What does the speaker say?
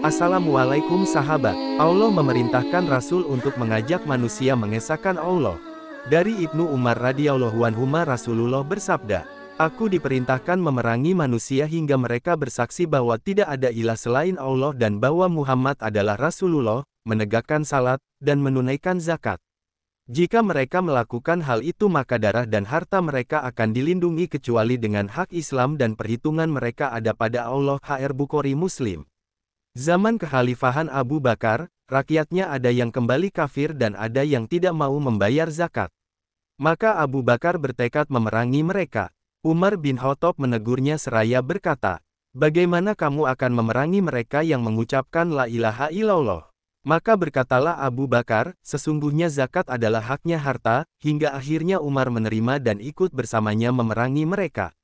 Assalamualaikum sahabat. Allah memerintahkan Rasul untuk mengajak manusia mengesahkan Allah. Dari Ibnu Umar radhiyallahu anhu Rasulullah bersabda, "Aku diperintahkan memerangi manusia hingga mereka bersaksi bahwa tidak ada ilah selain Allah dan bahwa Muhammad adalah Rasulullah, menegakkan salat dan menunaikan zakat." Jika mereka melakukan hal itu maka darah dan harta mereka akan dilindungi kecuali dengan hak Islam dan perhitungan mereka ada pada Allah. HR Bukhari Muslim. Zaman kekhalifahan Abu Bakar, rakyatnya ada yang kembali kafir dan ada yang tidak mau membayar zakat. Maka Abu Bakar bertekad memerangi mereka. Umar bin Khattab menegurnya seraya berkata, Bagaimana kamu akan memerangi mereka yang mengucapkan La ilaha illallah? Maka berkatalah Abu Bakar, sesungguhnya zakat adalah haknya harta, hingga akhirnya Umar menerima dan ikut bersamanya memerangi mereka.